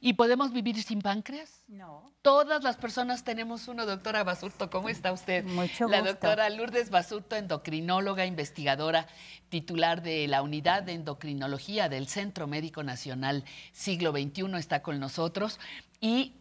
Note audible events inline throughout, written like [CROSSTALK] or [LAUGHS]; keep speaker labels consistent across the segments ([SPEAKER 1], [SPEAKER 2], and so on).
[SPEAKER 1] ¿Y podemos vivir sin páncreas? No. Todas las personas tenemos uno, doctora Basurto. ¿Cómo está usted? Mucho gusto. La doctora Lourdes Basurto, endocrinóloga, investigadora, titular de la Unidad de Endocrinología del Centro Médico Nacional Siglo XXI, está con nosotros. Y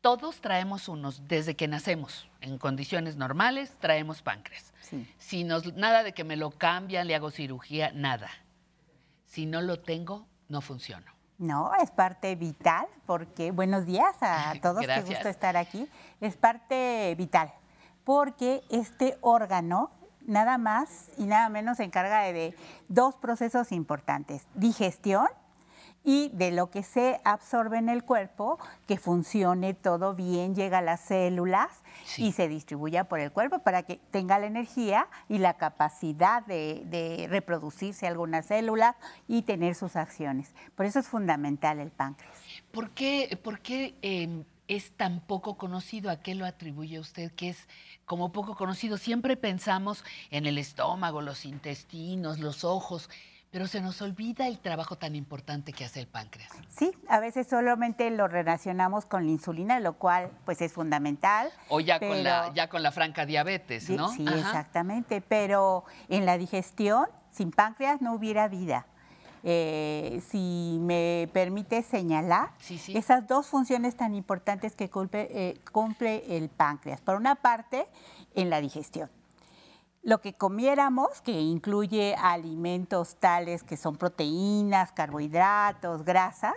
[SPEAKER 1] todos traemos unos desde que nacemos. En condiciones normales traemos páncreas. Si nos, nada de que me lo cambian, le hago cirugía, nada. Si no lo tengo, no funciona. No, es parte vital
[SPEAKER 2] porque, buenos días a [LAUGHS] todos, qué gusto estar aquí, es parte vital porque este órgano nada más y nada menos se encarga de, de dos procesos importantes, digestión y de lo que se absorbe en el cuerpo, que funcione todo bien, llega a las células y se distribuya por el cuerpo para que tenga la energía y la capacidad de, reproducirse algunas células y tener sus acciones. Por eso es fundamental el páncreas.
[SPEAKER 1] ¿Por qué, em, es tan poco conocido? ¿A qué lo atribuye usted que es como poco conocido? Siempre pensamos en el estómago, los intestinos, los ojos, pero se nos olvida el trabajo tan importante que hace el páncreas. Sí,
[SPEAKER 2] a veces solamente lo relacionamos con la insulina, lo cual pues es fundamental. O ya, con, la, ya
[SPEAKER 1] con la franca diabetes, ¿no? Sí,
[SPEAKER 2] exactamente, pero en la digestión, sin páncreas no hubiera vida. Eh, si me permite señalar esas dos funciones tan importantes que eh, cumple el páncreas. Por una parte, en la digestión lo que comiéramos, que incluye alimentos tales que son proteínas, carbohidratos, grasas,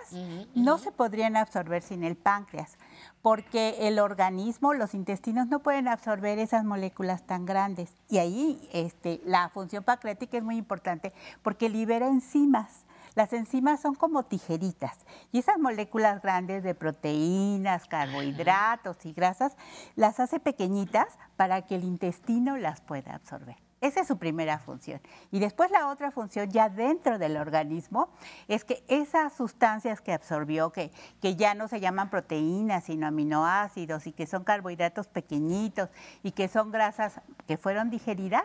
[SPEAKER 2] no se podrían absorber sin el páncreas, porque el organismo, los intestinos no pueden absorber esas moléculas tan grandes. Y ahí este, la función pancreática es muy importante porque libera enzimas las enzimas son como tijeritas y esas moléculas grandes de proteínas, carbohidratos y grasas las hace pequeñitas para que el intestino las pueda absorber. Esa es su primera función. Y después la otra función ya dentro del organismo es que esas sustancias que absorbió, que, que ya no se llaman proteínas, sino aminoácidos y que son carbohidratos pequeñitos y que son grasas que fueron digeridas,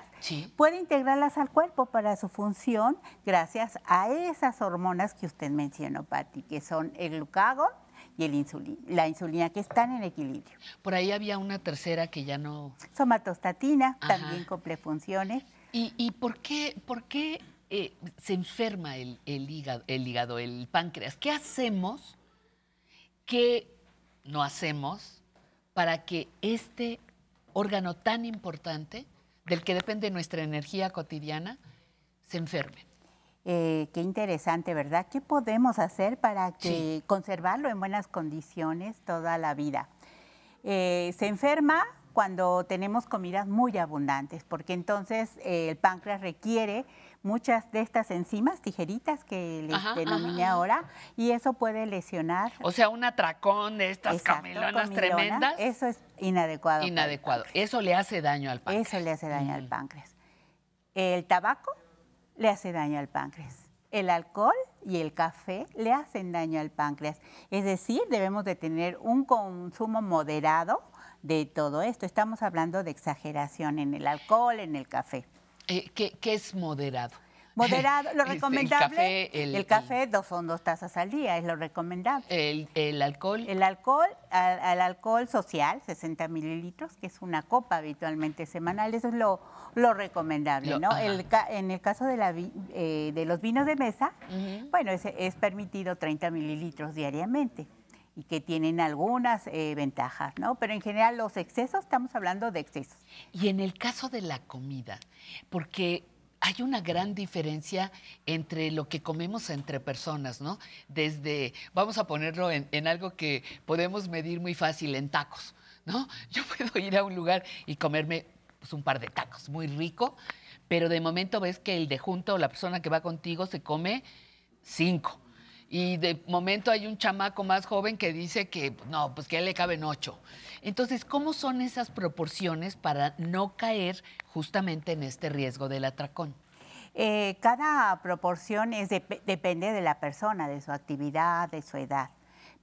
[SPEAKER 2] puede integrarlas al cuerpo para su función gracias a esas hormonas que usted mencionó, Patti, que son el glucagón y la insulina que están en equilibrio. Por ahí había una tercera que ya no...
[SPEAKER 1] Somatostatina, también cumple funciones. ¿Y, por qué, por qué eh, se enferma el, hígado, el hígado, el páncreas? ¿Qué hacemos qué no hacemos para que este órgano tan importante, del que depende nuestra energía cotidiana, se enferme? Eh, qué interesante, ¿verdad? ¿Qué podemos hacer para que conservarlo
[SPEAKER 2] en buenas condiciones toda la vida? Eh, se enferma cuando tenemos comidas muy abundantes, porque entonces eh, el páncreas requiere muchas de estas enzimas, tijeritas que les ahora, y eso puede lesionar.
[SPEAKER 1] O sea, un atracón de estas Exacto, tremendas.
[SPEAKER 2] Eso es inadecuado. Inadecuado. Eso le hace daño al páncreas. Eso le hace daño al mm. páncreas. El tabaco le hace daño al páncreas. El alcohol y el café le hacen daño al páncreas. Es decir, debemos de tener un consumo moderado de todo esto. Estamos hablando de exageración en el alcohol, en el café. Eh, ¿Qué es moderado? Este, Moderado, lo recomendable. El café, dos son dos tazas al día, es lo recomendable. El, alcohol. El alcohol, al, alcohol social, 60 mililitros, que es una copa habitualmente semanal, eso es lo, lo recomendable, ¿no? en el caso de, la, eh, de los vinos de mesa, bueno, es, permitido 30 mililitros diariamente y que tienen algunas eh, ventajas, ¿no? Pero en general los excesos, estamos hablando de
[SPEAKER 1] excesos. Y en el caso de la comida, porque hay una gran diferencia entre lo que comemos entre personas, ¿no? Desde, vamos a ponerlo en, algo que podemos medir muy fácil, en tacos, ¿no? [LAUGHS] Yo puedo ir a un lugar y comerme pues, un par de tacos, muy rico, pero de momento ves que el de junto o la persona que va contigo se come cinco y de momento hay un chamaco más joven que dice que no, pues que a él le caben ocho. Entonces, ¿cómo son esas proporciones para no caer justamente en este riesgo del atracón? Eh,
[SPEAKER 2] cada proporción es depende de la persona, de su actividad, de su edad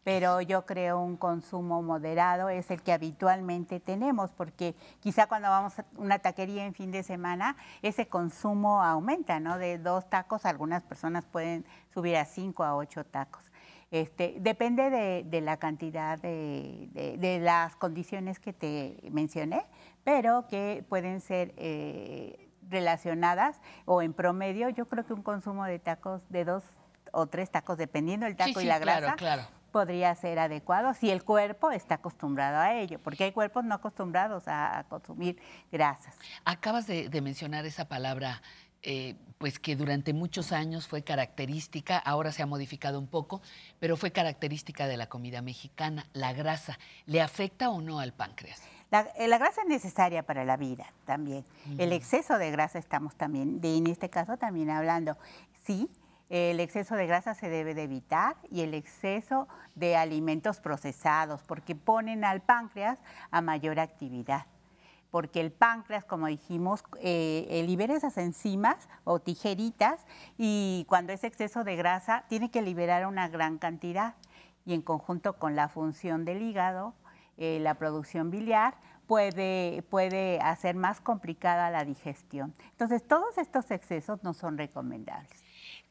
[SPEAKER 2] pero yo creo un consumo moderado es el que habitualmente tenemos, porque quizá cuando vamos a una taquería en fin de semana, ese consumo aumenta, ¿no? De dos tacos, algunas personas pueden subir a cinco a ocho tacos. Este, depende de, la cantidad de, de, las condiciones que te mencioné, pero que pueden ser eh, relacionadas o en promedio, yo creo que un consumo de tacos de dos o tres tacos, dependiendo del taco y la grasa, claro, claro podría ser adecuado si el cuerpo está acostumbrado a ello, porque hay cuerpos no acostumbrados a,
[SPEAKER 1] consumir grasas. Acabas de, mencionar esa palabra, eh, pues que durante muchos años fue característica, ahora se ha modificado un poco, pero fue característica de la comida mexicana, la grasa. ¿Le afecta o no al páncreas? La, eh, grasa es necesaria
[SPEAKER 2] para la vida también. El exceso de grasa estamos también, en este caso también hablando. Sí, el exceso de grasa se debe de evitar y el exceso de alimentos procesados porque ponen al páncreas a mayor actividad porque el páncreas, como dijimos, eh, libera esas enzimas o tijeritas y cuando es exceso de grasa tiene que liberar una gran cantidad y en conjunto con la función del hígado, eh, la producción biliar, puede, puede hacer más complicada la digestión. Entonces, todos estos excesos no son recomendables.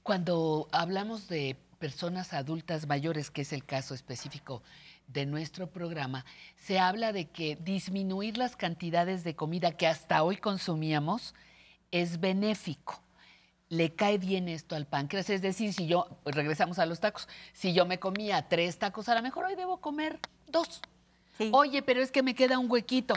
[SPEAKER 1] Cuando hablamos de personas adultas mayores, que es el caso específico de nuestro programa, se habla de que disminuir las cantidades de comida que hasta hoy consumíamos es benéfico. Le cae bien esto al páncreas. Es decir, si yo, pues, regresamos a los tacos, si yo me comía tres tacos, a lo mejor hoy debo comer dos. Oye, pero es que me queda un huequito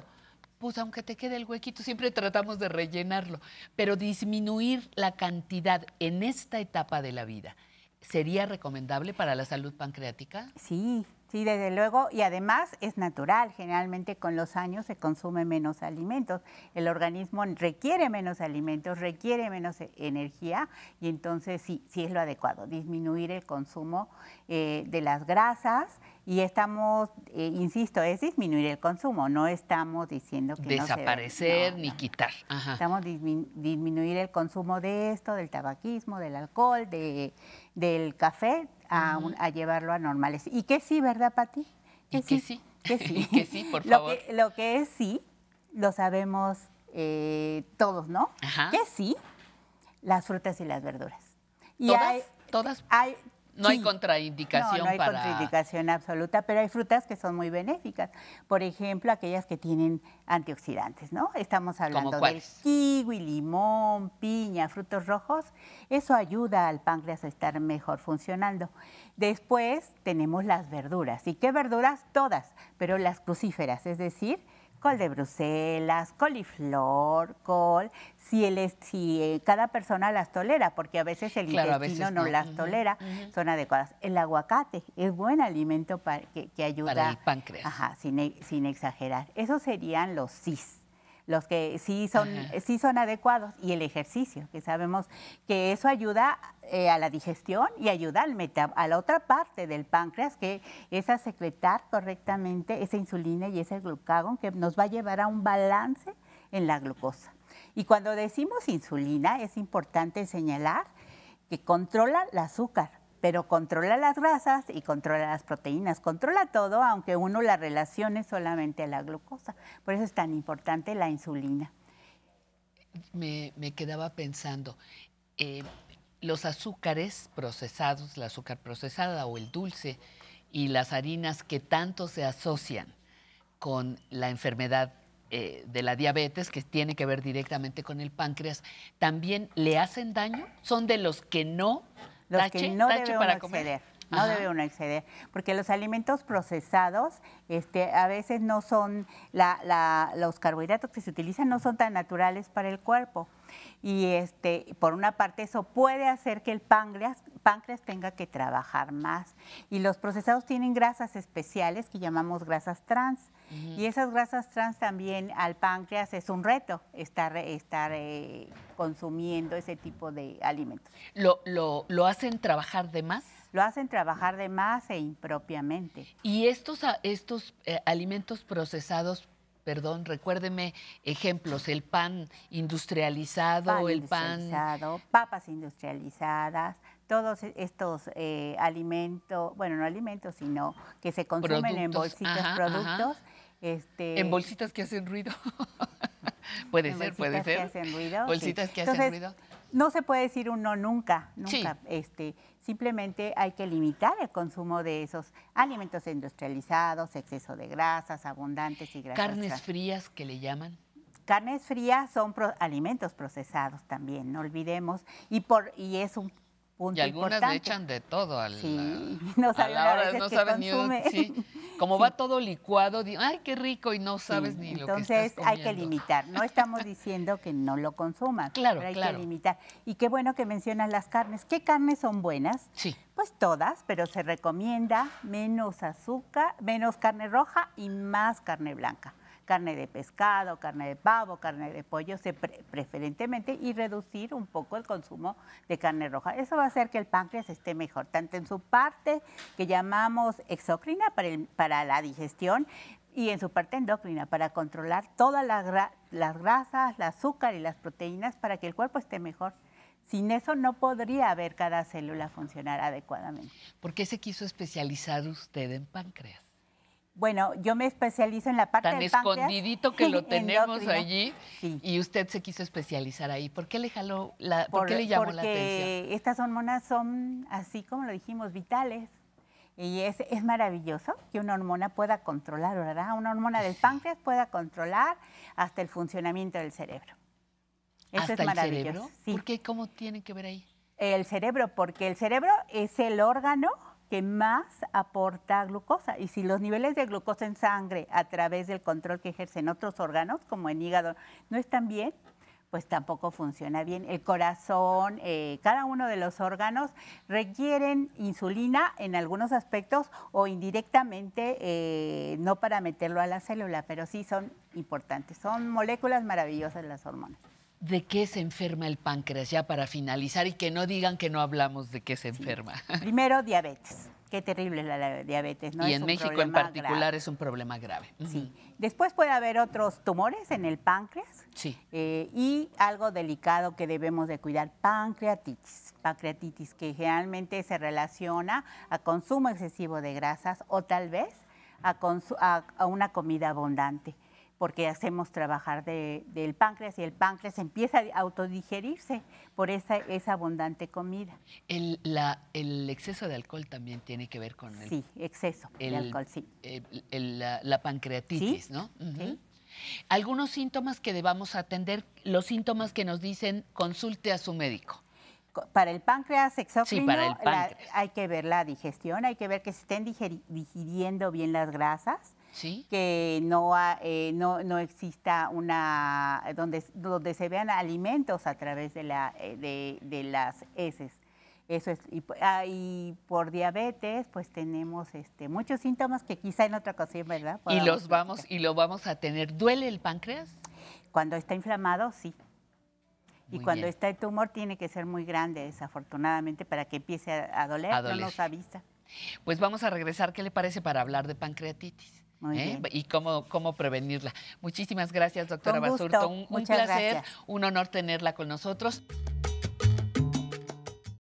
[SPEAKER 1] pues aunque te quede el huequito, siempre tratamos de rellenarlo, pero disminuir la cantidad en esta etapa de la vida. ¿Sería recomendable para la salud pancreática? Sí,
[SPEAKER 2] sí, desde luego. Y además es natural. Generalmente con los años se consume menos alimentos. El organismo requiere menos alimentos, requiere menos e-, energía. Y entonces sí, sí es lo adecuado. Disminuir el consumo eh, de las grasas y estamos, eh, insisto, es disminuir el consumo, no estamos diciendo que... Desaparecer ni quitar. Estamos disminuir el consumo de esto, del tabaquismo, del alcohol, de, del café, a, a, llevarlo a normales. Y que sí, ¿verdad, Pati? Que, que sí. Que sí. que [LAUGHS] sí, por [LAUGHS] favor. Lo que, es sí, lo sabemos eh, todos, ¿no? Que sí, las frutas y las verduras.
[SPEAKER 1] ¿Todas? Hay, ¿Todas? Hay, no hay contraindicación. no hay contraindicación
[SPEAKER 2] absoluta, pero hay frutas que son muy benéficas. Por ejemplo, aquellas que tienen antioxidantes, ¿no? Estamos hablando del kiwi, limón, piña, frutos rojos. Eso ayuda al páncreas a estar mejor funcionando. Después tenemos las verduras. ¿Y qué verduras? Todas, pero las crucíferas, es decir, col de Bruselas, coliflor, col, si, el, si eh, cada persona las tolera, porque a veces el intestino no, las tolera, son adecuadas. El aguacate es buen alimento para, que, ayuda. Para el páncreas. Ajá, sin exagerar. Esos serían los cis los que sí son, sí son adecuados, y el ejercicio, que sabemos que eso ayuda eh, a la digestión y ayuda al a la otra parte del páncreas, que es a secretar correctamente esa insulina y ese glucagón que nos va a llevar a un balance en la glucosa. Y cuando decimos insulina, es importante señalar que controla el azúcar, pero controla las grasas y controla las proteínas, controla todo, aunque uno la relacione solamente a la glucosa. Por eso es tan importante
[SPEAKER 1] la insulina. Me, quedaba pensando, eh, los azúcares procesados, el azúcar procesada o el dulce, y las harinas que tanto se asocian con la enfermedad eh, de la diabetes, que tiene que ver directamente con el páncreas, ¿también le hacen daño? ¿Son de los que no?
[SPEAKER 2] los que no debe uno exceder. No exceder, porque los alimentos procesados este, a veces no son, la, los carbohidratos que se utilizan no son tan naturales para el cuerpo. Y este, por una parte eso puede hacer que el páncreas, tenga que trabajar más. Y los procesados tienen grasas especiales que llamamos grasas trans. Y esas grasas trans también al páncreas es un reto estar, estar eh, consumiendo ese tipo de alimentos.
[SPEAKER 1] ¿Lo, hacen trabajar de más? Lo hacen trabajar de más e impropiamente. ¿Y estos, estos eh, alimentos procesados perdón, recuérdeme ejemplos, el pan industrializado, el Papas
[SPEAKER 2] industrializadas, todos e, estos eh, alimentos, bueno, no alimentos, sino que se consumen en bolsitas, productos. Este en bolsitas
[SPEAKER 1] que hacen ruido. [LAUGHS] puede ser, puede ser. bolsitas que hacen ruido.
[SPEAKER 2] No se puede decir un no nunca, nunca. Este, simplemente hay que limitar el consumo de esos alimentos industrializados, exceso de grasas abundantes y grasas. Carnes
[SPEAKER 1] frías que
[SPEAKER 2] le llaman. Carnes frías son alimentos procesados también, no olvidemos. Y por y
[SPEAKER 1] es un punto y algunas le echan de todo al, [LAUGHS] no a no consume. Como va todo licuado, ay, qué rico y no sabes ni lo que Entonces hay que
[SPEAKER 2] limitar, no estamos diciendo que no lo consumas, [LAUGHS] claro, pero hay que limitar. Y qué bueno que mencionas las carnes. ¿Qué carnes son buenas? Sí. Pues todas, pero se recomienda menos azúcar, menos carne roja y más carne blanca carne de pescado, carne de pavo, carne de pollo, preferentemente, y reducir un poco el consumo de carne roja. Eso va a hacer que el páncreas esté mejor, tanto en su parte que llamamos exocrina para, la digestión, y en su parte endocrina para controlar todas las, las grasas, el azúcar y las proteínas para que el cuerpo esté mejor. Sin eso no podría haber cada célula funcionar adecuadamente. ¿Por qué se quiso especializar usted en páncreas? Bueno, yo me especializo en la parte del páncreas. Tan escondidito que [LAUGHS] lo tenemos allí
[SPEAKER 1] y usted se quiso especializar ahí. ¿Por qué le jaló llamó la atención? Porque
[SPEAKER 2] estas hormonas son, así como lo dijimos, vitales.
[SPEAKER 1] Y es, es maravilloso
[SPEAKER 2] que una hormona pueda controlar, ¿verdad? Una hormona del páncreas pueda controlar hasta el funcionamiento del cerebro.
[SPEAKER 1] Eso ¿Hasta es maravilloso. ¿Por qué? ¿Cómo tiene que ver ahí?
[SPEAKER 2] El cerebro, porque el cerebro es el órgano más aporta glucosa. Y si los niveles de glucosa en sangre a través del control que ejercen otros órganos, como en hígado, no están bien, pues tampoco funciona bien. El corazón, eh, cada uno de los órganos requieren insulina en algunos aspectos o indirectamente, eh, no para meterlo a la célula, pero sí son importantes. Son moléculas maravillosas las hormonas.
[SPEAKER 1] ¿De qué se enferma el páncreas? Ya para finalizar y que no digan que no hablamos de qué se enferma. [LAUGHS] Primero, diabetes. Qué terrible la diabetes, ¿no? Y en México en particular es un problema grave.
[SPEAKER 2] Sí. Después puede haber otros tumores en el páncreas. Sí. Eh, y algo delicado que debemos de cuidar, pancreatitis. Pancreatitis que generalmente se relaciona a consumo excesivo de grasas o tal vez a una comida abundante porque hacemos trabajar del páncreas y el páncreas empieza a autodigerirse por esa, abundante
[SPEAKER 1] comida. El, exceso de alcohol también tiene que ver con el... Sí, exceso el, alcohol, sí. la, la, pancreatitis, ¿no? Algunos síntomas que debamos atender, los síntomas que nos dicen consulte a su médico. Para
[SPEAKER 2] el páncreas exócrino hay que ver la digestión, hay que ver que se estén digiriendo bien las grasas, que no, eh, no, no, exista una, eh, donde, donde se vean alimentos a través de, la, eh, de, de las heces. Eso es, ah, y, por diabetes, pues tenemos este, muchos síntomas que quizá en otra ocasión, ¿verdad? y los
[SPEAKER 1] vamos, y lo vamos a tener. ¿Duele el páncreas?
[SPEAKER 2] Cuando está inflamado, sí. y cuando está el tumor tiene que ser muy grande,
[SPEAKER 1] desafortunadamente, para que empiece a, doler, a doler. no nos avisa. Pues vamos a regresar, ¿qué le parece para hablar de pancreatitis? ¿Eh? y cómo, cómo prevenirla. Muchísimas gracias, doctora Basurto. Un, placer, un honor tenerla con nosotros.